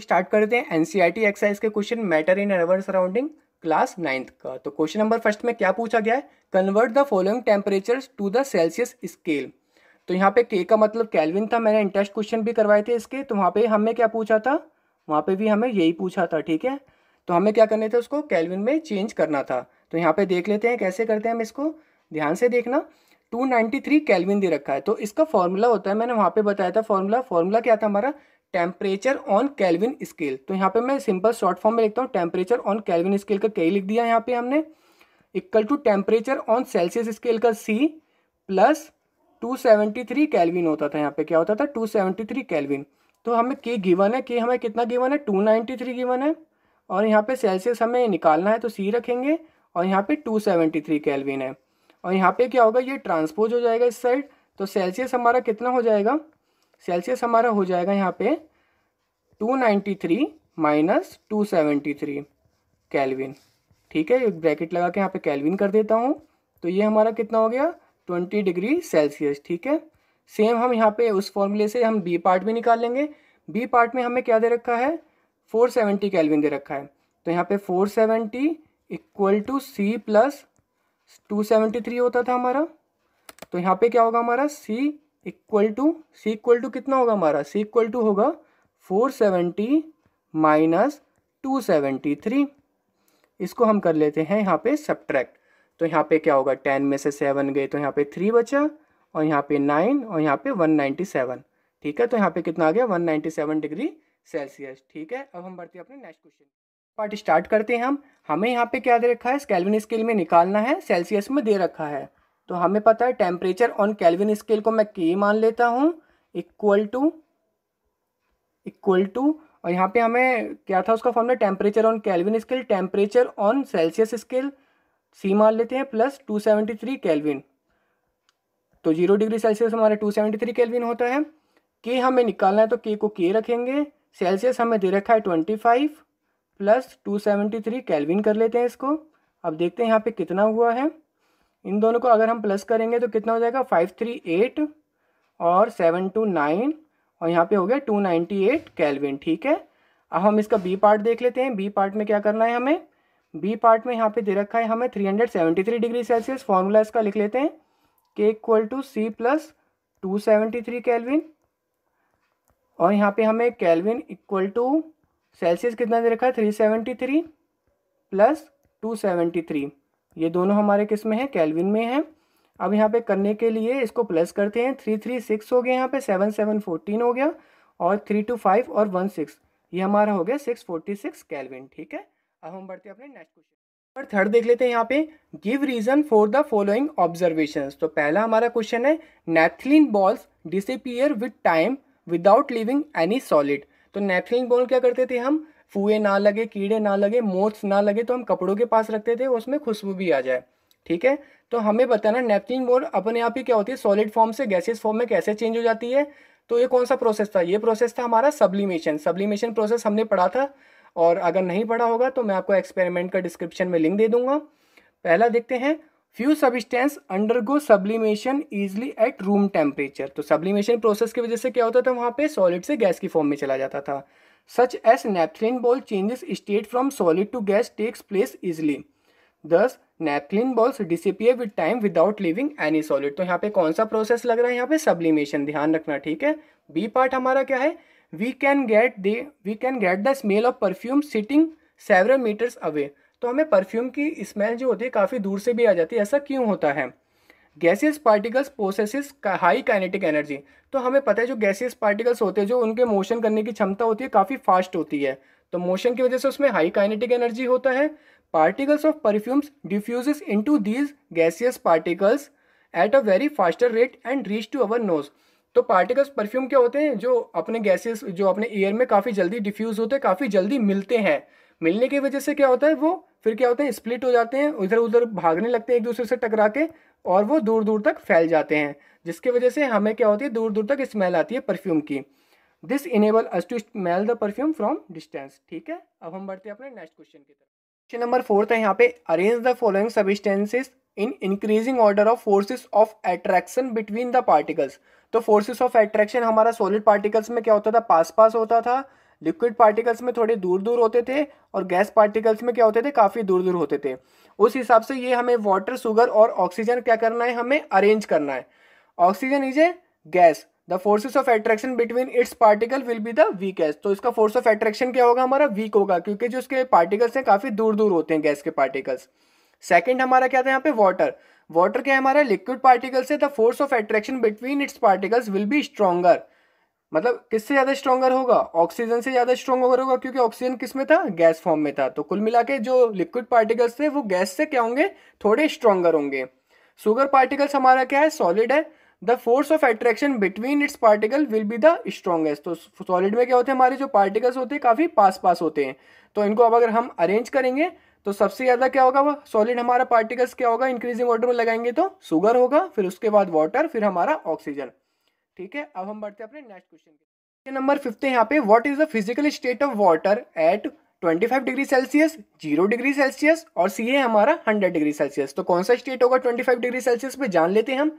Start करते हैं NCERT exercise e के क्वेश्चन मैटर इन अर्बन सराउंडिंग क्लास नाइन्थ का तो क्वेश्चन नंबर फर्स्ट में क्या पूछा गया है convert the following temperature to the Celsius scale तो यहाँ पे के का मतलब कैलविन था मैंने इंटरेस्ट क्वेश्चन भी करवाए थे इसके तो वहाँ पे हमें क्या पूछा था वहाँ पे भी हमें यही पूछा था ठीक है तो हमें क्या करने थे उसको कैलविन में चेंज करना था तो यहाँ पे देख लेते हैं कैसे करते हैं हम इसको ध्यान से देखना 293 नाइन्टी दे रखा है तो इसका फॉर्मूला होता है मैंने वहाँ पे बताया था फॉर्मूला फॉर्मूला क्या था हमारा टेम्परेचर ऑन कैलविन स्केल तो यहाँ पे मैं सिंपल शॉर्ट फॉर्म में लिखता हूँ टेम्परेचर ऑन कैलविन स्केल का कई लिख दिया यहाँ पे हमने equal to temperature on Celsius scale का C plus two seventy three kelvin होता था यहाँ पे क्या होता था टू सेवेंटी थ्री कैलविन तो हमें के गिवन है के हमें कितना गिवन है टू नाइन्टी थ्री गिवन है और यहाँ पे सेल्सियस हमें निकालना है तो सी रखेंगे और यहाँ पे टू सेवेंटी थ्री कैलविन है और यहाँ पे क्या होगा ये ट्रांसपोज हो जाएगा इस साइड तो सेल्सियस हमारा कितना हो जाएगा सेल्सियस हमारा हो जाएगा यहाँ पे 293 ninety three minus two seventy three kelvin ठीक है एक ब्रैकेट लगा के यहाँ पे कैलविन कर देता हूँ तो ये हमारा कितना हो गया ट्वेंटी डिग्री सेल्सियस ठीक है सेम हम यहाँ पे उस फॉर्मूले से हम बी पार्ट में निकाल लेंगे बी पार्ट में हमें क्या दे रखा है फोर सेवेंटी कैलविन दे रखा है तो यहाँ पे four seventy equal to C plus two seventy three होता था हमारा तो यहाँ पे क्या होगा हमारा C equal to C equal to कितना होगा हमारा सी इक्वल टू होगा four seventy minus two seventy three इसको हम कर लेते हैं यहाँ पे सब्ट्रैक्ट तो यहाँ पे क्या होगा टेन में से सेवन गए तो यहाँ पे थ्री बचा और यहाँ पे नाइन और यहाँ पे वन नाइन्टी सेवन ठीक है तो यहाँ पे कितना आ गया one ninety seven degree Celsius ठीक है अब हम बढ़ते हैं अपने नेक्स्ट क्वेश्चन पार्ट स्टार्ट करते हैं हम हमें यहाँ पे क्या दे रखा है स्केल्विन स्केल में निकालना है सेल्सियस में दे रखा है तो हमें पता है टेम्परेचर ऑन कैलविन स्केल को मैं के मान लेता हूँ इक्वल टू इक्वल टू और यहाँ पे हमें क्या था उसका formula temperature on kelvin scale temperature on Celsius scale C मान लेते हैं plus two seventy three kelvin तो जीरो डिग्री सेल्सियस हमारे टू सेवेंटी थ्री कैलविन होता है के हमें निकालना है तो के को के रखेंगे सेल्सियस हमें दे रखा है twenty five plus two seventy three kelvin कर लेते हैं इसको अब देखते हैं यहाँ पे कितना हुआ है इन दोनों को अगर हम प्लस करेंगे तो कितना हो जाएगा फाइव थ्री एट और सेवन टू नाइन और यहाँ पे हो गया टू नाइन्टी एट कैलविन ठीक है अब हम इसका बी पार्ट देख लेते हैं बी पार्ट में क्या करना है हमें बी पार्ट में यहाँ पे दे रखा है हमें three hundred seventy three degree Celsius formula इसका लिख लेते हैं के equal to C plus two seventy three kelvin और यहाँ पे हमें कैलविन इक्वल टू सेल्सियस कितना दे रखा है three seventy three plus two seventy three ये दोनों हमारे किस में है कैलविन में है अब यहाँ पे करने के लिए इसको प्लस करते हैं थ्री थ्री सिक्स हो गया यहाँ पे सेवन सेवन फोर्टीन हो गया और थ्री टू फाइव और वन सिक्स ये हमारा हो गया सिक्स फोर्टी सिक्स कैलविन ठीक है अब हम बढ़ते हैं अपने नेक्स्ट क्वेश्चन पर थर्ड देख लेते हैं यहाँ पे give reason for the following observation तो पहला हमारा क्वेश्चन है naphthalene balls disappear with time without living any solid तो नेथलिन बॉल क्या करते थे हम फूए ना लगे कीड़े ना लगे मोथ्स ना लगे तो हम कपड़ों के पास रखते थे उसमें खुशबू भी आ जाए ठीक है तो हमें बताना नेपकिन बोर्ड अपने आप ही क्या होती है सॉलिड फॉर्म से गैसेस फॉर्म में कैसे चेंज हो जाती है तो ये कौन सा प्रोसेस था ये प्रोसेस था हमारा सब्लिमेशन सब्लिमेशन प्रोसेस हमने पढ़ा था और अगर नहीं पढ़ा होगा तो मैं आपको एक्सपेरिमेंट का डिस्क्रिप्शन में लिंक दे दूंगा पहला देखते हैं few substance go sublimation easily at room temperature तो सब्लिमेशन प्रोसेस की वजह से क्या होता था वहाँ पे सॉलिड से गैस की फॉर्म में चला जाता था such as naphthalene ball changes state from solid to gas takes place easily. Thus, naphthalene balls disappear with time without leaving any solid. to yahan pe kaun sa process lag raha hai yahan pe sublimation dhyan rakhna theek hai b part hamara kya hai we can get the we can get the smell of perfume sitting several meters away तो हमें perfume की smell जो होती है काफ़ी दूर से भी आ जाती है ऐसा क्यों होता है gaseous particles possess high kinetic energy तो हमें पता है जो गैसियस पार्टिकल्स होते हैं जो उनके मोशन करने की क्षमता होती है काफ़ी फास्ट होती है तो मोशन की वजह से उसमें हाई काइनेटिक एनर्जी होता है particles of perfumes diffuse into these gaseous particles at a very faster rate and reach to our nose तो पार्टिकल्स परफ्यूम क्या होते हैं जो अपने गैसेस जो अपने एयर में काफ़ी जल्दी डिफ्यूज़ होते हैं काफ़ी जल्दी मिलते हैं मिलने की वजह से क्या होता है वो फिर क्या होता है स्प्लिट हो जाते हैं इधर उधर भागने लगते हैं एक दूसरे से टकरा के और वो दूर दूर तक फैल जाते हैं जिसकी वजह से हमें क्या होती है दूर दूर तक स्मेल आती है परफ्यूम की this enable us to smell the perfume from distance ठीक है अब हम बढ़ते हैं अपने नेक्स्ट क्वेश्चन की तरफ क्वेश्चन नंबर फोर्थ है यहाँ पे arrange the following substances in increasing order of forces of attraction between the particles तो फोर्सेस ऑफ एट्रैक्शन हमारा सॉलिड पार्टिकल्स में क्या होता था पास पास होता था लिक्विड पार्टिकल्स में थोड़े दूर दूर होते थे और गैस पार्टिकल्स में क्या होते थे काफ़ी दूर दूर होते थे उस हिसाब से ये हमें वाटर सुगर और ऑक्सीजन क्या करना है हमें अरेंज करना है oxygen is a gas the forces of attraction between its particle will be the weakest तो इसका फोर्स ऑफ एट्रैक्शन क्या होगा हमारा वीक होगा क्योंकि जो उसके पार्टिकल्स हैं काफ़ी दूर दूर होते हैं गैस के पार्टिकल्स सेकेंड हमारा क्या था यहाँ पे वाटर वाटर क्या है हमारा लिक्विड पार्टिकल्स है the force of attraction between its particles will be stronger मतलब किससे ज़्यादा स्ट्रॉगर होगा ऑक्सीजन से ज़्यादा स्ट्रॉगर होगा क्योंकि ऑक्सीजन किस में था गैस फॉर्म में था तो कुल मिला के जो लिक्विड पार्टिकल्स थे वो गैस से क्या होंगे थोड़े स्ट्रॉगर होंगे सुगर पार्टिकल्स हमारा क्या है सॉलिड है the force of attraction between its particle will be the strongest तो सॉलिड में क्या होते हैं हमारे जो पार्टिकल्स होते हैं काफ़ी पास पास होते हैं तो इनको अब अगर हम अरेंज करेंगे तो सबसे ज़्यादा क्या होगा वह सॉलिड हमारा पार्टिकल्स क्या होगा इंक्रीजिंग ऑर्डर में लगाएंगे तो सुगर होगा फिर उसके बाद वाटर फिर हमारा ऑक्सीजन ठीक है अब हम बढ़ते हैं अपने नेक्स्ट क्वेश्चन के नंबर फिफ्थ है यहाँ पे what is the physical state of water at 25 degree Celsius zero degree Celsius और सी है हमारा 100 डिग्री सेल्सियस तो कौन सा स्टेट होगा 25 डिग्री सेल्सियस पे जान लेते हैं हम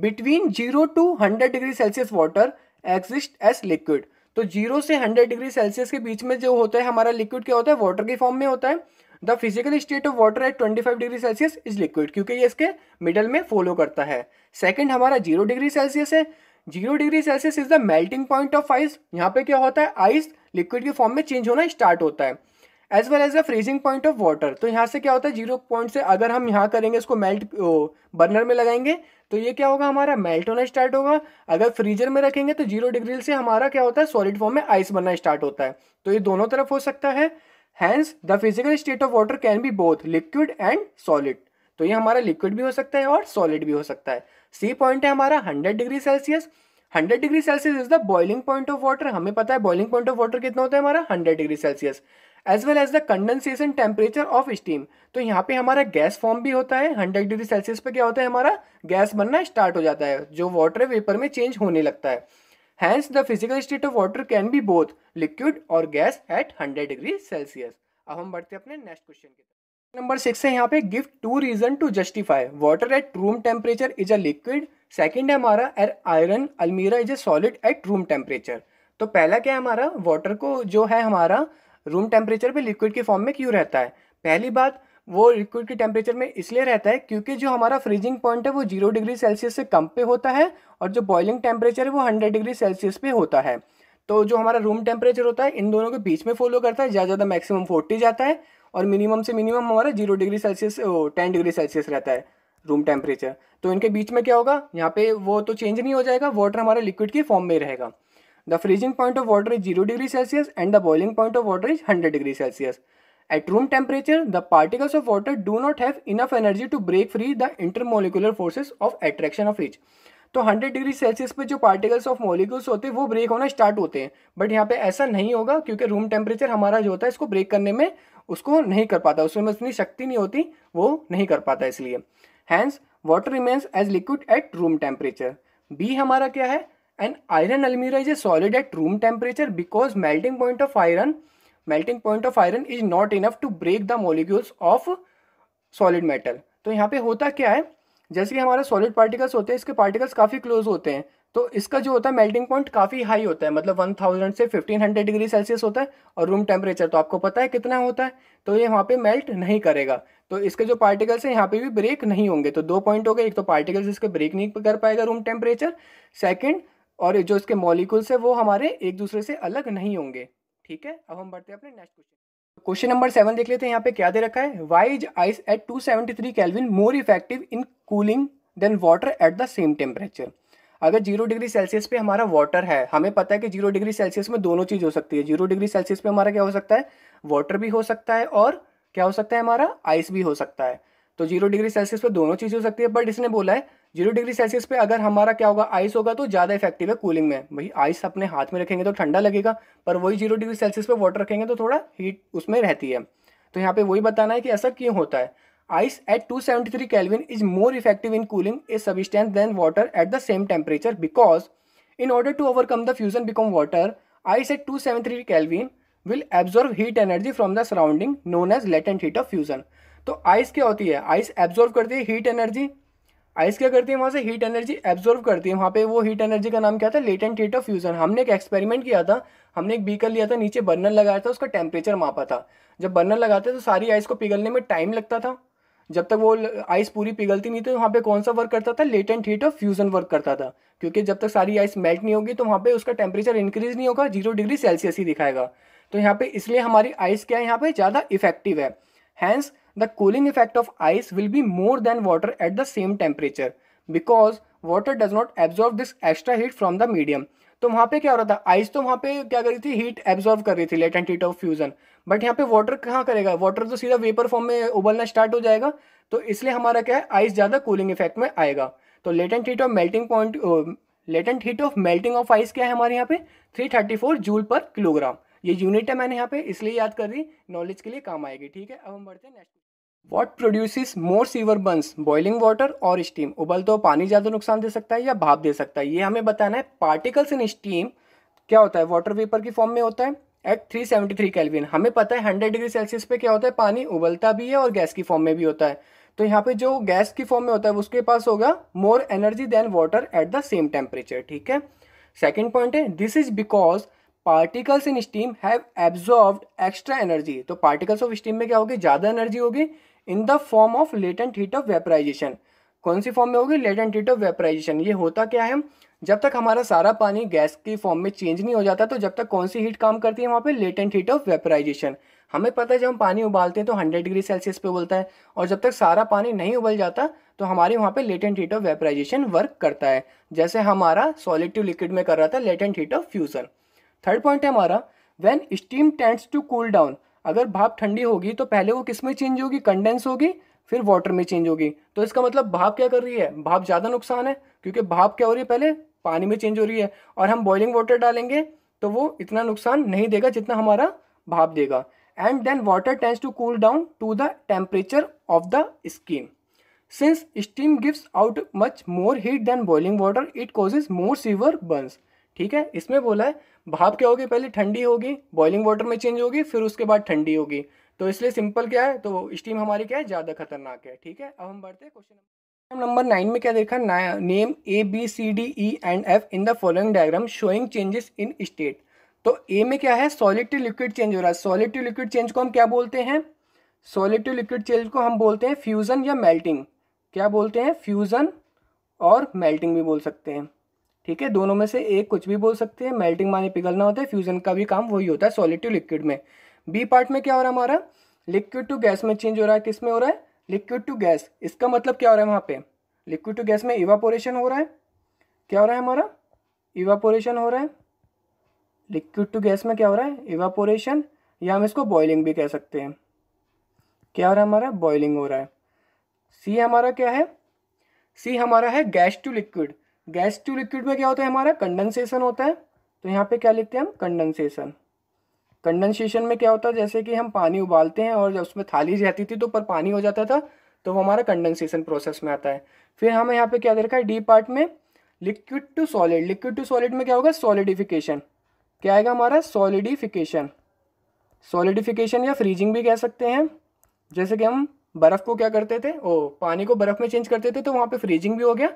between zero to 100 degree Celsius water exist as liquid तो जीरो से 100 डिग्री सेल्सियस के बीच में जो होता है हमारा लिक्विड क्या होता है वाटर के फॉर्म में होता है the physical state of water at 25 degree Celsius is liquid क्योंकि ये इसके मिडल में फॉलो करता है सेकेंड हमारा जीरो डिग्री सेल्सियस है zero degree Celsius is the melting point of ice यहाँ पे क्या होता है आइस लिक्विड के फॉर्म में चेंज होना स्टार्ट होता है as well as the freezing point of water तो यहाँ से क्या होता है जीरो पॉइंट से अगर हम यहाँ करेंगे इसको मेल्ट बर्नर में लगाएंगे तो ये क्या होगा हमारा मेल्ट होना स्टार्ट होगा अगर फ्रीजर में रखेंगे तो जीरो डिग्री से हमारा क्या होता है सॉलिड फॉर्म में आइस बनना स्टार्ट होता है तो ये दोनों तरफ हो सकता है hence the physical state of water can be both liquid and solid तो ये हमारा लिक्विड भी हो सकता है और सॉलिड भी हो सकता है सी पॉइंट है हमारा hundred degree Celsius hundred degree Celsius is the boiling point of water हमें पता है बॉइलिंग पॉइंट ऑफ वाटर कितना होता है हमारा hundred degree Celsius as well as the condensation temperature of steam तो यहाँ पे हमारा गैस फॉर्म भी होता है हंड्रेड डिग्री सेल्सियस पे क्या होता है हमारा गैस बनना स्टार्ट हो जाता है जो वाटर वेपर में चेंज होने लगता है hence the physical state of water can be both liquid और gas at hundred degree Celsius अब हम बढ़ते अपने नेक्स्ट क्वेश्चन की नंबर सिक्स है यहाँ पे give two reason to justify water at room temperature is a liquid second है हमारा uh iron almirah is a solid at room temperature तो पहला क्या है हमारा वाटर को जो है हमारा रूम टेम्परेचर पे लिक्विड के फॉर्म में क्यों रहता है पहली बात वो लिक्विड के टेम्परेचर में इसलिए रहता है क्योंकि जो हमारा फ्रीजिंग पॉइंट है वो जीरो डिग्री सेल्सियस से कम पे होता है और जो बॉइलिंग टेम्परेचर है वो हंड्रेड डिग्री सेल्सियस पे होता है तो जो हमारा रूम टेम्परेचर होता है इन दोनों के बीच में फॉलो करता है ज़्यादा ज़्यादा मैक्सिमम फोर्टी जाता है और मिनिमम से मिनिमम हमारा zero degree Celsius ten degree Celsius रहता है रूम टेम्परेचर तो इनके बीच में क्या होगा यहाँ पे वो तो चेंज नहीं हो जाएगा वाटर हमारे लिक्विड के फॉर्म में रहेगा the freezing point of water is zero degree Celsius and the boiling point of water is hundred degree Celsius room temperature the particles of water do not have enough energy to break free the intermolecular forces of attraction of rich तो hundred degree Celsius पे जो particles of molecules होते हैं वो break होना start होते हैं but यहाँ पे ऐसा नहीं होगा क्योंकि रूम टेम्परेचर हमारा जो होता है इसको ब्रेक करने में उसको नहीं कर पाता उसमें इतनी शक्ति नहीं होती वो नहीं कर पाता इसलिए hence water remains as liquid at room temperature B हमारा क्या है and iron almirah is a solid at room temperature because melting point of iron melting point of iron is not enough to break the molecules of solid metal तो यहाँ पे होता क्या है जैसे कि हमारे सॉलिड पार्टिकल्स होते हैं इसके पार्टिकल्स काफ़ी क्लोज होते हैं तो इसका जो होता है मेल्टिंग पॉइंट काफ़ी हाई होता है मतलब 1000 से 1500 डिग्री सेल्सियस होता है और रूम टेम्परेचर तो आपको पता है कितना होता है तो ये वहाँ पे मेल्ट नहीं करेगा तो इसके जो पार्टिकल्स हैं यहाँ पे भी ब्रेक नहीं होंगे तो दो पॉइंट हो गए एक तो पार्टिकल्स इसके ब्रेक नहीं कर पाएगा रूम टेम्परेचर सेकेंड और जो इसके मॉलिकुल्स है वो हमारे एक दूसरे से अलग नहीं होंगे ठीक है अब हम बढ़ते हैं अपने next question question number seven देख लेते हैं यहाँ पे क्या दे रखा है why is ice at two seventy three kelvin more effective in cooling than water at the same temperature अगर जीरो डिग्री सेल्सियस पे हमारा वाटर है हमें पता है कि जीरो डिग्री सेल्सियस में दोनों चीज़ हो सकती है जीरो डिग्री सेल्सियस पे हमारा क्या हो सकता है वाटर भी हो सकता है और क्या हो सकता है हमारा आइस भी हो सकता है तो जीरो डिग्री सेल्सियस पे दोनों चीज़ हो सकती है बट इसने बोला है जीरो डिग्री सेल्सियस पे अगर हमारा क्या होगा आइस होगा तो ज़्यादा इफेक्टिव है कूलिंग में भाई आइस अपने हाथ में रखेंगे तो ठंडा लगेगा पर वही जीरो डिग्री सेल्सियस पे वाटर रखेंगे तो थोड़ा हीट उसमें रहती है तो यहाँ पे वही बताना है कि ऐसा क्यों होता है ice at two seventy three kelvin is more effective in cooling a substance than water at the same temperature because in order to overcome the fusion become water ice at two seventy three kelvin will absorb heat energy from the surrounding known as latent heat of fusion तो ice क्या होती है ice absorb करती है heat energy ice क्या करती है वहाँ से हीट एनर्जी एब्जॉर्व करती है वहाँ पे वो हीट एनर्जी का नाम क्या था latent heat of fusion हमने एक एक्सपेरिमेंट किया था हमने एक बीकर लिया था नीचे बर्नर लगाया था उसका टेम्परेचर मापा था जब बर्नर लगाते तो सारी आइस को पिघलने में टाइम लगता था जब तक वो आइस पूरी पिघलती नहीं थी तो वहाँ पे कौन सा वर्क करता था latent heat of fusion work करता था क्योंकि जब तक सारी आइस मेल्ट नहीं होगी तो वहाँ पे उसका टेम्परेचर इंक्रीज नहीं होगा जीरो डिग्री सेल्सियस ही दिखाएगा तो यहाँ पे इसलिए हमारी आइस क्या है यहाँ पे ज़्यादा इफेक्टिव है hence the cooling effect of ice will be more than water at the same temperature because water does not absorb this extra heat from the medium तो वहां पे क्या हो रहा था आइस तो वहां पे क्या कर रही थी हीट एब्जॉर्व कर रही थी latent heat of fusion but यहाँ पे वाटर कहाँ करेगा वाटर तो सीधा वेपर फॉर्म में उबलना स्टार्ट हो जाएगा तो इसलिए हमारा क्या है आइस ज़्यादा कूलिंग इफेक्ट में आएगा तो latent heat of melting point latent heat of melting of ice क्या है हमारे यहाँ पे 334 जूल पर किलोग्राम ये यूनिट है मैंने यहाँ पे इसलिए याद कर रही नॉलेज के लिए काम आएगी ठीक है अब हम बढ़ते हैं next what produces more severe burns boiling water और स्टीम उबल तो पानी ज़्यादा नुकसान दे सकता है या भाप दे सकता है ये हमें बताना है पार्टिकल्स इन स्टीम क्या होता है वाटर वेपर की फॉर्म में होता है एट 373 केल्विन हमें पता है 100 डिग्री सेल्सियस पे क्या होता है पानी उबलता भी है और गैस की फॉर्म में भी होता है तो यहाँ पे जो गैस की फॉर्म में होता है उसके पास होगा more energy than water at the same temperature ठीक है सेकेंड पॉइंट है this is because particles in steam have absorb extra energy तो पार्टिकल्स ऑफ स्टीम में क्या होगी ज़्यादा एनर्जी होगी in the form of latent heat of vaporisation कौन सी फॉर्म में होगी लेटेंट हीट ऑफ वेपराइजेशन ये होता क्या है जब तक हमारा सारा पानी गैस की फॉर्म में चेंज नहीं हो जाता तो जब तक कौन सी हीट काम करती है वहाँ पे लेटेंट हीट ऑफ वेपराइजेशन हमें पता है जब हम पानी उबालते हैं तो 100 डिग्री सेल्सियस पे उबलता है और जब तक सारा पानी नहीं उबल जाता तो हमारे वहाँ पे latent heat of vaporisation work करता है जैसे हमारा सॉलिड टू लिक्विड में कर रहा था latent heat of fusion third point है हमारा when steam tends to cool down अगर भाप ठंडी होगी तो पहले वो किस में चेंज होगी कंडेंस होगी फिर वाटर में चेंज होगी तो इसका मतलब भाप क्या कर रही है भाप ज़्यादा नुकसान है क्योंकि भाप क्या हो रही है पहले पानी में चेंज हो रही है और हम बॉइलिंग वाटर डालेंगे तो वो इतना नुकसान नहीं देगा जितना हमारा भाप देगा and then water tends to cool down to the temperature of the scheme since steam gives out much more heat than boiling water it causes more severe burns ठीक है इसमें बोला है भाप क्या होगी पहले ठंडी होगी बॉइलिंग वाटर में चेंज होगी फिर उसके बाद ठंडी होगी तो इसलिए सिंपल क्या है तो स्टीम हमारी क्या है ज़्यादा खतरनाक है ठीक है अब हम बढ़ते हैं क्वेश्चन नंबर नाइन में क्या देखा name A B C D E and F in the following diagram showing changes in state तो ए में क्या है सॉलिड टू लिक्विड चेंज हो रहा है सॉलिड टू लिक्विड चेंज को हम क्या बोलते हैं सॉलिड टू लिक्विड चेंज को हम बोलते हैं फ्यूज़न या मेल्टिंग क्या बोलते हैं फ्यूज़न और मेल्टिंग भी बोल सकते हैं ठीक है दोनों में से एक कुछ भी बोल सकते हैं मेल्टिंग माने पिघलना होता है फ्यूजन का भी काम वही होता है सॉलिड टू लिक्विड में बी पार्ट में क्या हो रहा है हमारा लिक्विड टू गैस में चेंज हो रहा है किस में हो रहा है लिक्विड टू गैस इसका मतलब क्या हो रहा है वहाँ पे लिक्विड टू गैस में इवापोरेशन हो रहा है क्या हो रहा है हमारा इवापोरेशन हो रहा है लिक्विड टू गैस में क्या हो रहा है इवापोरेशन या हम इसको बॉइलिंग भी कह सकते हैं क्या हो रहा है हमारा बॉइलिंग हो रहा है सी हमारा क्या है सी हमारा है gas to liquid gas to liquid में क्या होता है हमारा कंडेंसेशन होता है तो यहाँ पे क्या लिखते हैं हम कंडेंसेशन कंडेंसेशन में क्या होता है जैसे कि हम पानी उबालते हैं और जब उसमें थाली रहती थी तो ऊपर पानी हो जाता था तो वो हमारा कंडेंसेशन प्रोसेस में आता है फिर हमें यहाँ पे क्या दे रखा है डी पार्ट में liquid to solid liquid to solid में क्या होगा सॉलिडिफिकेशन क्या आएगा हमारा सॉलिडिफिकेशन सॉलिडिफिकेशन या फ्रीजिंग भी कह सकते हैं जैसे कि हम बर्फ़ को क्या करते थे ओ पानी को बर्फ़ में चेंज करते थे तो वहाँ पे फ्रीजिंग भी हो गया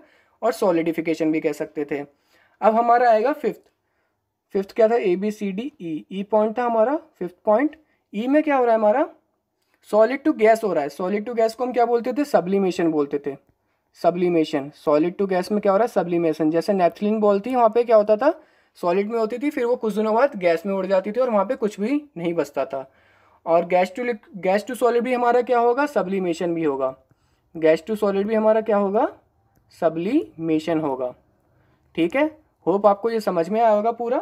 और सॉलिडिफिकेशन भी कह सकते थे अब हमारा आएगा फिफ्थ फिफ्थ क्या था A B C D E E point था हमारा फिफ्थ पॉइंट ई में क्या हो रहा है हमारा सॉलिड टू गैस हो रहा है सॉलिड टू गैस को हम क्या बोलते थे सब्लिमेशन बोलते थे सब्लिमेशन सॉलिड टू गैस में क्या हो रहा है सब्लिमेशन जैसे नेथलिन बॉल थी वहाँ पे क्या होता था सॉलिड में होती थी फिर वो कुछ दिनों बाद गैस में उड़ जाती थी और वहाँ पे कुछ भी नहीं बचता था और gas to gas to solid भी हमारा क्या होगा सब्लिमेशन भी होगा गैस टू सॉलिड भी हमारा क्या होगा सबलीमेशन होगा ठीक है होप आपको ये समझ में आया होगा पूरा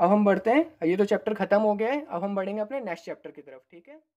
अब हम बढ़ते हैं ये तो चैप्टर खत्म हो गया है अब हम बढ़ेंगे अपने नेक्स्ट चैप्टर की तरफ ठीक है